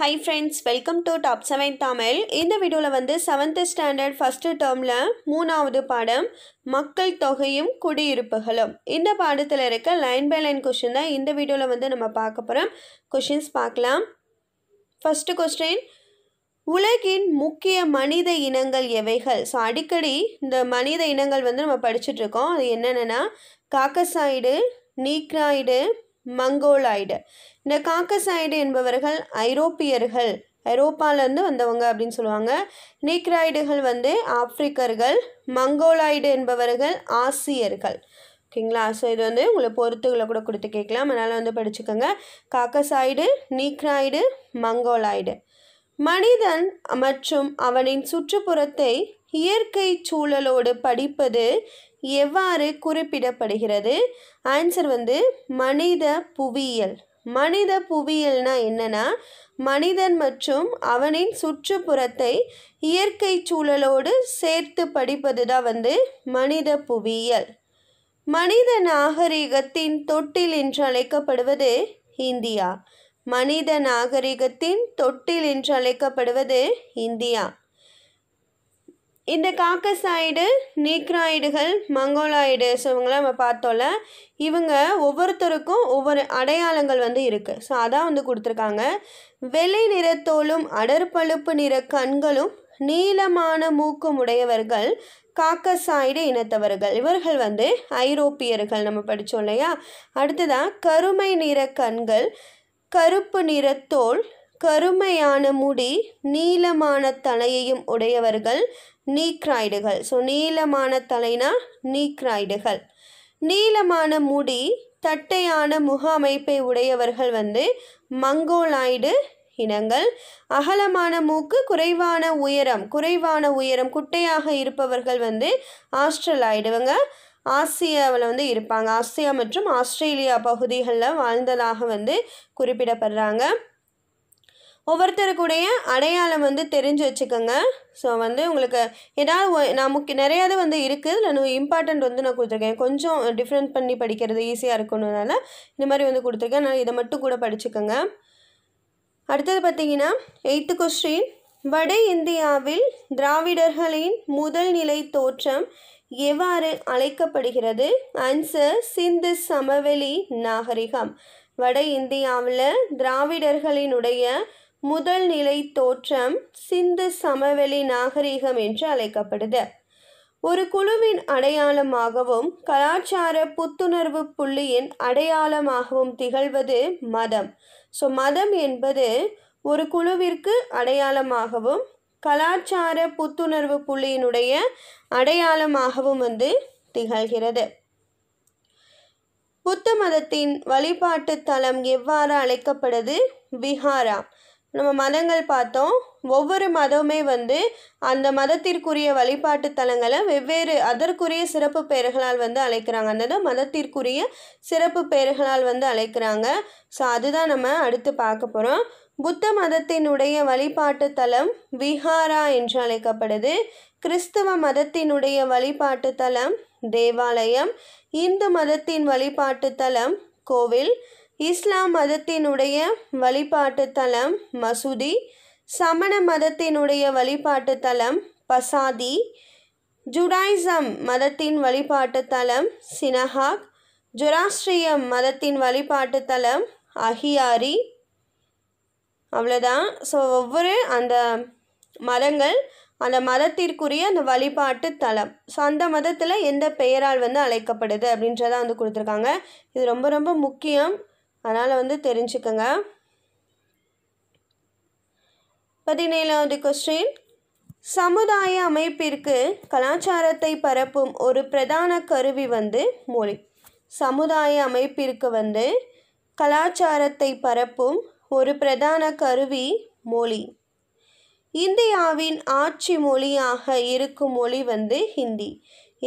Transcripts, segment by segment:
high friends welcome to top seven Tamil இந்த வீடியோவில் வந்து செவன்த்து ஸ்டாண்டர்ட் ஃபஸ்ட்டு டேர்மில் மூணாவது பாடம் மக்கள் தொகையும் குடியிருப்புகளும் இந்த பாடத்தில் இருக்க லைன் பை லைன் கொஷின் தான் இந்த வீடியோவில் வந்து நம்ம பார்க்க போகிறோம் கொஷின்ஸ் பார்க்கலாம் ஃபஸ்ட்டு கொஸ்டின் உலகின் முக்கிய மனித இனங்கள் எவைகள் ஸோ அடிக்கடி இந்த மனித இனங்கள் வந்து நம்ம படிச்சுட்ருக்கோம் அது என்னென்னா காக்கசாய்டு நீக்ராய்டு மங்கோலாய்டு இந்த காக்கசாய்டு என்பவர்கள் ஐரோப்பியர்கள் ஐரோப்பாலேருந்து வந்தவங்க அப்படின்னு சொல்லுவாங்க நீக்ராய்டுகள் வந்து ஆப்பிரிக்கர்கள் மங்கோலாய்டு என்பவர்கள் ஆசியர்கள் ஓகேங்களா ஸோ இது வந்து உங்களை பொறுத்துகளை கூட கொடுத்து கேட்கலாம் அதனால் வந்து படிச்சுக்கோங்க காக்கசாய்டு நீக்ராய்டு மங்கோலாய்டு மனிதன் மற்றும் அவனின் சுற்றுப்புறத்தை இயற்கை சூழலோடு படிப்பது எவ்வாறு குறிப்பிடப்படுகிறது ஆன்சர் வந்து மனித புவியியல் மனித புவியியல்னா என்னன்னா மனிதன் மற்றும் அவனின் சுற்றுப்புறத்தை இயற்கை சூழலோடு சேர்த்து படிப்பது தான் வந்து மனித புவியியல் மனித நாகரிகத்தின் தொட்டில் என்று அழைக்கப்படுவது இந்தியா மனித நாகரிகத்தின் தொட்டில் என்று அழைக்கப்படுவது இந்தியா இந்த காக்கசாய்டு நீக்ராய்டுகள் மங்கோலாய்டு ஸோ இவங்களாம் நம்ம பார்த்தோம்ல இவங்க ஒவ்வொருத்தருக்கும் ஒவ்வொரு அடையாளங்கள் வந்து இருக்குது ஸோ அதான் வந்து கொடுத்துருக்காங்க வெள்ளை நிறத்தோலும் அடற்பழுப்பு நிற கண்களும் நீளமான மூக்கும் உடையவர்கள் காக்கசாய்டு இனத்தவர்கள் இவர்கள் வந்து ஐரோப்பியர்கள் நம்ம படித்தோம் இல்லையா அடுத்ததான் கருமை நிற கண்கள் கருப்பு நிறத்தோல் கருமையான முடி நீளமான தலையையும் உடையவர்கள் நீக்ராய்டுகள் ஸோ நீளமான தலைனா நீக்ராய்டுகள் நீளமான முடி தட்டையான முக அமைப்பை உடையவர்கள் வந்து மங்கோலாய்டு இனங்கள் அகலமான மூக்கு குறைவான உயரம் குறைவான உயரம் குட்டையாக இருப்பவர்கள் வந்து ஆஸ்ட்ரலாய்டுவங்க ஆசியாவில் வந்து இருப்பாங்க ஆசியா மற்றும் ஆஸ்திரேலியா பகுதிகளில் வாழ்ந்ததாக வந்து குறிப்பிடப்படுறாங்க ஒவ்வொருத்தருக்குடைய அடையாளம் வந்து தெரிஞ்சு வச்சுக்கோங்க ஸோ வந்து உங்களுக்கு ஏதாவது நான் முக்கிய நிறையாவது வந்து இருக்குது இல்லை நான் இம்பார்ட்டண்ட் வந்து நான் கொடுத்துருக்கேன் கொஞ்சம் டிஃப்ரெண்ட் பண்ணி படிக்கிறது ஈஸியாக இருக்கணுனால இந்த மாதிரி வந்து கொடுத்துருக்கேன் நான் இதை மட்டும் கூட படிச்சுக்கோங்க அடுத்தது பார்த்தீங்கன்னா எயித்து கொஸ்டின் வட இந்தியாவில் திராவிடர்களின் முதல் நிலை தோற்றம் எவ்வாறு அழைக்கப்படுகிறது ஆன்சர் சிந்து சமவெளி நாகரிகம் வட இந்தியாவில் திராவிடர்களினுடைய முதல் நிலை தோற்றம் சிந்து சமவெளி நாகரீகம் என்று அழைக்கப்படுது ஒரு குழுவின் அடையாளமாகவும் கலாச்சார புத்துணர்வு புள்ளியின் அடையாளமாகவும் திகழ்வது மதம் ஸோ மதம் என்பது ஒரு குழுவிற்கு அடையாளமாகவும் கலாச்சார புத்துணர்வு புள்ளியினுடைய அடையாளமாகவும் வந்து திகழ்கிறது புத்த மதத்தின் வழிபாட்டு தலம் எவ்வாறு அழைக்கப்படுது விஹாரா நம்ம மதங்கள் பார்த்தோம் ஒவ்வொரு மதமே வந்து அந்த மதத்திற்குரிய வழிபாட்டு தலங்களை வெவ்வேறு அதற்குரிய சிறப்பு பெயர்களால் வந்து அழைக்கிறாங்க அந்த மதத்திற்குரிய சிறப்பு பெயர்களால் வந்து அழைக்கிறாங்க ஸோ அதுதான் நம்ம அடுத்து பார்க்க போகிறோம் புத்த மதத்தினுடைய வழிபாட்டு தலம் விஹாரா என்று அழைக்கப்படுது கிறிஸ்தவ மதத்தினுடைய வழிபாட்டு தலம் தேவாலயம் இந்து மதத்தின் வழிபாட்டு தலம் கோவில் இஸ்லாம் மதத்தினுடைய வழிபாட்டு தலம் மசூதி சமண மதத்தினுடைய வழிபாட்டு தலம் பசாதி ஜுடாயிசம் மதத்தின் வழிபாட்டு தலம் சினஹாக் ஜுராஸ்ட்ரியம் மதத்தின் வழிபாட்டு தலம் அஹியாரி அவ்வளோதான் ஸோ ஒவ்வொரு அந்த மதங்கள் அந்த மதத்திற்குரிய அந்த வழிபாட்டு தலம் ஸோ அந்த மதத்தில் எந்த பெயரால் வந்து அழைக்கப்படுது அப்படின்றதான் வந்து கொடுத்துருக்காங்க இது ரொம்ப ரொம்ப முக்கியம் அதனால் வந்து தெரிஞ்சுக்கோங்க பதினேழாவது கொஸ்டின் சமுதாய அமைப்பிற்கு கலாச்சாரத்தை பரப்பும் ஒரு பிரதான கருவி வந்து மொழி சமுதாய அமைப்பிற்கு வந்து கலாச்சாரத்தை பரப்பும் ஒரு பிரதான கருவி மொழி இந்தியாவின் ஆட்சி மொழியாக இருக்கும் மொழி வந்து ஹிந்தி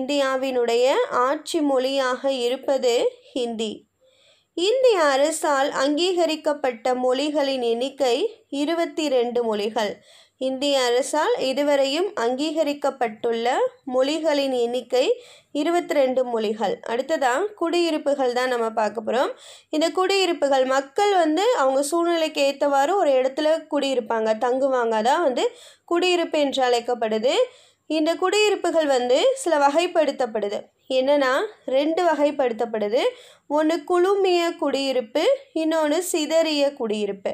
இந்தியாவினுடைய ஆட்சி மொழியாக இருப்பது ஹிந்தி இந்திய அரசால் அங்கீகரிக்கப்பட்ட மொழிகளின் எண்ணிக்கை இருபத்தி ரெண்டு மொழிகள் இந்திய அரசால் இதுவரையும் அங்கீகரிக்கப்பட்டுள்ள மொழிகளின் எண்ணிக்கை இருபத்தி ரெண்டு மொழிகள் அடுத்ததாக குடியிருப்புகள் தான் நம்ம பார்க்க போகிறோம் இந்த குடியிருப்புகள் மக்கள் வந்து அவங்க சூழ்நிலைக்கு ஏற்றவாறு ஒரு இடத்துல குடியிருப்பாங்க தங்குவாங்க தான் வந்து குடியிருப்பு என்று அழைக்கப்படுது இந்த குடியிருப்புகள் வந்து சில வகைப்படுத்தப்படுது என்னன்னா ரெண்டு வகைப்படுத்தப்படுது ஒன்று குழுமிய குடியிருப்பு இன்னொன்று சிதறிய குடியிருப்பு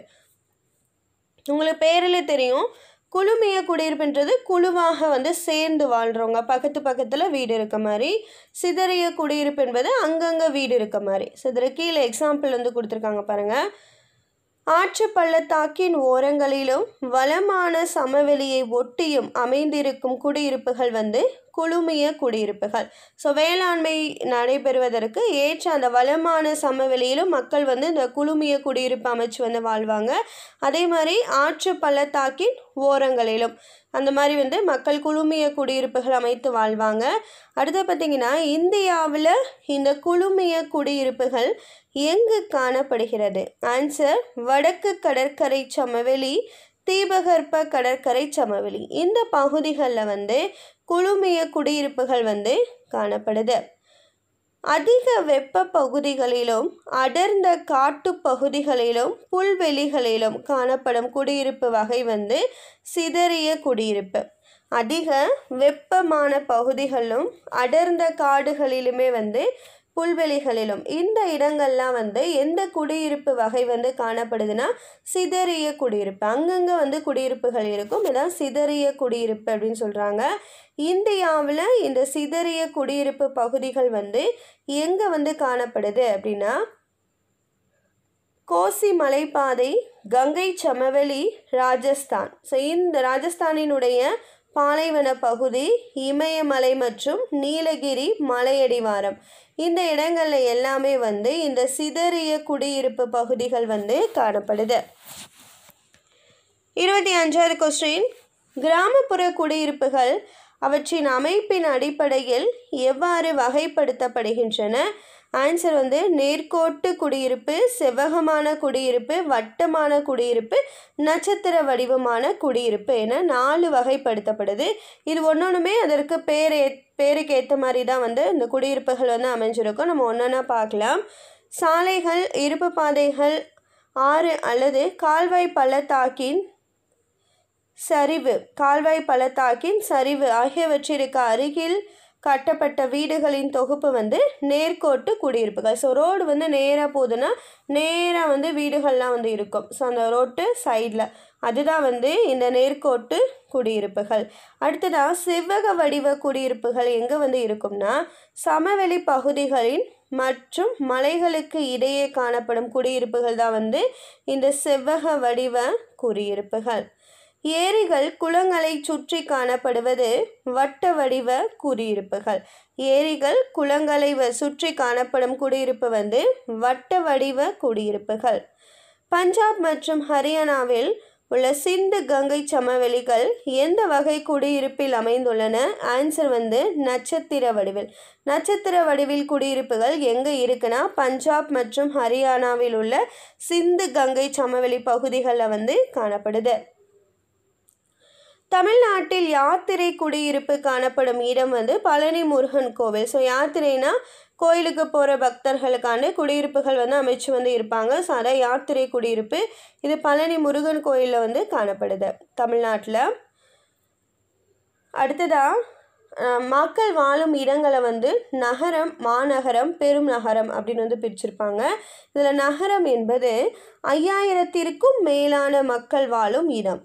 உங்களுக்கு பேரில் தெரியும் குழுமிய குடியிருப்புன்றது குழுவாக வந்து சேர்ந்து வாழ்கிறவங்க பக்கத்து பக்கத்தில் வீடு இருக்க மாதிரி சிதறிய குடியிருப்பு என்பது அங்கங்கே வீடு இருக்க மாதிரி சிதற கீழே எக்ஸாம்பிள் வந்து கொடுத்துருக்காங்க பாருங்கள் ஆற்று பள்ளத்தாக்கின் ஓரங்களிலும் வளமான சமவெளியை ஒட்டியும் அமைந்திருக்கும் குடியிருப்புகள் வந்து குழுமிய குடியிருப்புகள் ஸோ வேளாண்மை நடைபெறுவதற்கு ஏற்ற அந்த வளமான சமவெளியிலும் மக்கள் வந்து இந்த குழுமிய குடியிருப்பு அமைச்சு வந்து வாழ்வாங்க அதே மாதிரி ஆற்று பள்ளத்தாக்கின் ஓரங்களிலும் அந்த மாதிரி வந்து மக்கள் குழுமிய குடியிருப்புகள் அமைத்து வாழ்வாங்க அடுத்து பார்த்திங்கன்னா இந்தியாவில் இந்த குழுமிய குடியிருப்புகள் எங்கு காணப்படுகிறது ஆன்சர் வடக்கு கடற்கரை சமவெளி தீபகற்ப கடற்கரை சமவெளி இந்த பகுதிகளில் வந்து குழுமிய குடியிருப்புகள் வந்து காணப்படுது அதிக வெப்ப பகுதிகளிலும் அடர்ந்த காட்டு பகுதிகளிலும் புல்வெளிகளிலும் காணப்படும் குடியிருப்பு வகை வந்து சிதறிய குடியிருப்பு அதிக வெப்பமான பகுதிகளிலும் அடர்ந்த காடுகளிலுமே வந்து புல்வெளிகளிலும் இந்த இடங்கள்லாம் வந்து எந்த குடியிருப்பு வகை வந்து காணப்படுதுன்னா சிதறிய குடியிருப்பு அங்கங்கே வந்து குடியிருப்புகள் இருக்கும் இதான் சிதறிய குடியிருப்பு அப்படின்னு சொல்கிறாங்க இந்தியாவில் இந்த சிதறிய குடியிருப்பு பகுதிகள் வந்து எங்கே வந்து காணப்படுது அப்படின்னா கோசி மலைப்பாதை கங்கை சமவெளி ராஜஸ்தான் ஸோ இந்த ராஜஸ்தானினுடைய பாலைவன பகுதி இமயமலை மற்றும் நீலகிரி மலையடிவாரம் இந்த இடங்களில் எல்லாமே வந்து இந்த சிதறிய குடியிருப்பு பகுதிகள் வந்து காணப்படுது இருபத்தி அஞ்சாவது கொஸ்டின் கிராமப்புற குடியிருப்புகள் அவற்றின் அமைப்பின் அடிப்படையில் எவ்வாறு வகைப்படுத்தப்படுகின்றன ஆன்சர் வந்து நேர்கோட்டு குடியிருப்பு செவ்வகமான குடியிருப்பு வட்டமான குடியிருப்பு நட்சத்திர வடிவமான குடியிருப்பு என நாலு வகைப்படுத்தப்படுது இது ஒன்றொன்றுமே அதற்கு பேரே பேருக்கு ஏற்ற மாதிரி தான் வந்து இந்த குடியிருப்புகள் வந்து அமைஞ்சிருக்கும் நம்ம ஒன்றொன்னா பார்க்கலாம் சாலைகள் இருப்பு பாதைகள் ஆறு அல்லது கால்வாய் பள்ளத்தாக்கின் சரிவு கால்வாய் பள்ளத்தாக்கின் சரிவு ஆகியவற்றிற்கு அருகில் கட்டப்பட்ட வீடுகளின் தொகுப்பு வந்து நேர்கோட்டு குடியிருப்புகள் ஸோ ரோடு வந்து நேராக போகுதுன்னா நேராக வந்து வீடுகள்லாம் வந்து இருக்கும் ஸோ அந்த ரோட்டு சைடில் அதுதான் வந்து இந்த நேர்கோட்டு குடியிருப்புகள் அடுத்ததாக செவ்வக வடிவ குடியிருப்புகள் எங்கே வந்து இருக்கும்னா சமவெளி பகுதிகளின் மற்றும் மலைகளுக்கு இடையே காணப்படும் குடியிருப்புகள் தான் வந்து இந்த செவ்வக வடிவ குடியிருப்புகள் ஏரிகள் குளங்களை சுற்றி காணப்படுவது வட்ட வடிவ குடியிருப்புகள் ஏரிகள் குளங்களை சுற்றி காணப்படும் குடியிருப்பு வந்து வட்ட வடிவ குடியிருப்புகள் பஞ்சாப் மற்றும் ஹரியானாவில் உள்ள சிந்து கங்கை சமவெளிகள் எந்த வகை குடியிருப்பில் அமைந்துள்ளன ஆன்சர் வந்து நட்சத்திர வடிவில் நட்சத்திர வடிவில் குடியிருப்புகள் எங்கே இருக்குன்னா பஞ்சாப் மற்றும் ஹரியானாவில் உள்ள சிந்து கங்கை சமவெளி பகுதிகளில் வந்து காணப்படுது தமிழ்நாட்டில் யாத்திரை குடியிருப்பு காணப்படும் இடம் வந்து பழனி முருகன் கோவில் ஸோ யாத்திரைனா கோயிலுக்கு போகிற பக்தர்களுக்கான குடியிருப்புகள் வந்து அமைச்சு வந்து இருப்பாங்க ஸோ அதான் யாத்திரை குடியிருப்பு இது பழனி முருகன் கோயிலில் வந்து காணப்படுது தமிழ்நாட்டில் அடுத்ததாக மக்கள் வாழும் இடங்களை வந்து நகரம் மாநகரம் பெரும் நகரம் அப்படின்னு வந்து பிரிச்சிருப்பாங்க இதில் நகரம் என்பது ஐயாயிரத்திற்கும் மேலான மக்கள் வாழும் இடம்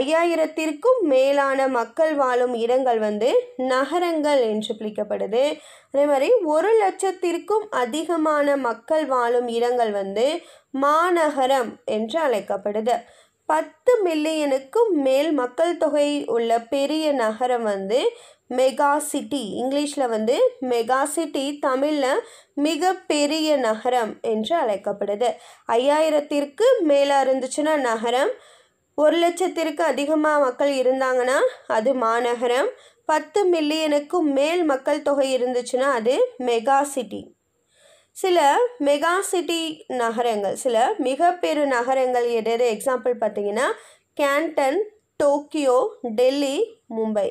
ஐயாயிரத்திற்கும் மேலான மக்கள் வாழும் இடங்கள் வந்து நகரங்கள் என்று பிடிக்கப்படுது அதே மாதிரி ஒரு லட்சத்திற்கும் அதிகமான மக்கள் வாழும் இடங்கள் வந்து மாநகரம் என்று அழைக்கப்படுது பத்து மில்லியனுக்கும் மேல் மக்கள் தொகை உள்ள பெரிய நகரம் வந்து மெகா சிட்டி இங்கிலீஷில் வந்து மெகா சிட்டி தமிழில் மிக பெரிய நகரம் என்று அழைக்கப்படுது ஐயாயிரத்திற்கு மேலே இருந்துச்சுன்னா நகரம் ஒரு லட்சத்திற்கு அதிகமாக மக்கள் இருந்தாங்கன்னா அது மாநகரம் பத்து மில்லியனுக்கும் மேல் மக்கள் தொகை இருந்துச்சுன்னா அது மெகா சிட்டி சில மெகா சிட்டி நகரங்கள் சில மிக பெரு நகரங்கள் எதாவது எக்ஸாம்பிள் பார்த்தீங்கன்னா கேண்டன் டோக்கியோ டெல்லி மும்பை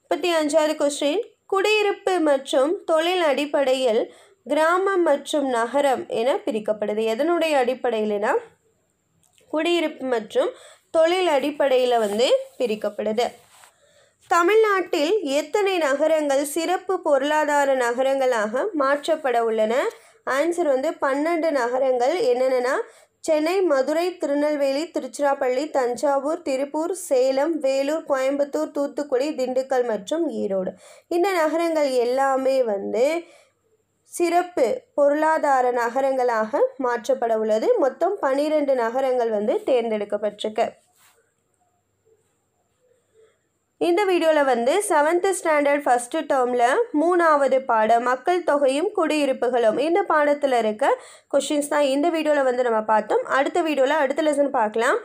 முப்பத்தி அஞ்சாவது கொஸ்டின் குடியிருப்பு மற்றும் தொழில் அடிப்படையில் கிராமம் மற்றும் நகரம் என பிரிக்கப்படுது எதனுடைய அடிப்படையில்னா குடியிருப்பு மற்றும் தொழில் அடிப்படையில் வந்து பிரிக்கப்படுது தமிழ்நாட்டில் எத்தனை நகரங்கள் சிறப்பு பொருளாதார நகரங்களாக மாற்றப்பட உள்ளன ஆன்சர் வந்து பன்னெண்டு நகரங்கள் என்னென்னா சென்னை மதுரை திருநெல்வேலி திருச்சிராப்பள்ளி தஞ்சாவூர் திருப்பூர் சேலம் வேலூர் கோயம்புத்தூர் தூத்துக்குடி திண்டுக்கல் மற்றும் ஈரோடு இந்த நகரங்கள் எல்லாமே வந்து சிறப்பு பொருளாதார நகரங்களாக மாற்றப்பட உள்ளது மொத்தம் பனிரெண்டு நகரங்கள் வந்து தேர்ந்தெடுக்கப்பட்டிருக்கு இந்த வீடியோவில் வந்து செவன்த்து ஸ்டாண்டர்ட் ஃபஸ்ட்டு டேர்மில் மூணாவது பாடம் மக்கள் தொகையும் குடியிருப்புகளும் இந்த பாடத்தில் இருக்க கொஷின்ஸ் தான் இந்த வீடியோவில் வந்து நம்ம பார்த்தோம் அடுத்த வீடியோவில் அடுத்த லெசன் பார்க்கலாம்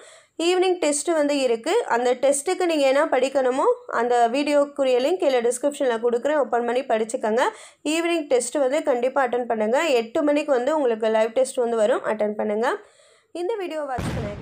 ஈவினிங் டெஸ்ட்டு வந்து இருக்குது அந்த டெஸ்ட்டுக்கு நீங்கள் என்ன படிக்கணுமோ அந்த வீடியோக்குரிய லிங்க் கீழே டிஸ்கிரிப்ஷனில் கொடுக்குறேன் ஓப்பன் பண்ணி படிச்சுக்கோங்க ஈவினிங் டெஸ்ட்டு வந்து கண்டிப்பாக அட்டன் பண்ணுங்கள் எட்டு மணிக்கு வந்து உங்களுக்கு லைவ் டெஸ்ட் வந்து வரும் அட்டன் பண்ணுங்கள் இந்த வீடியோ வாட்ச் பண்ண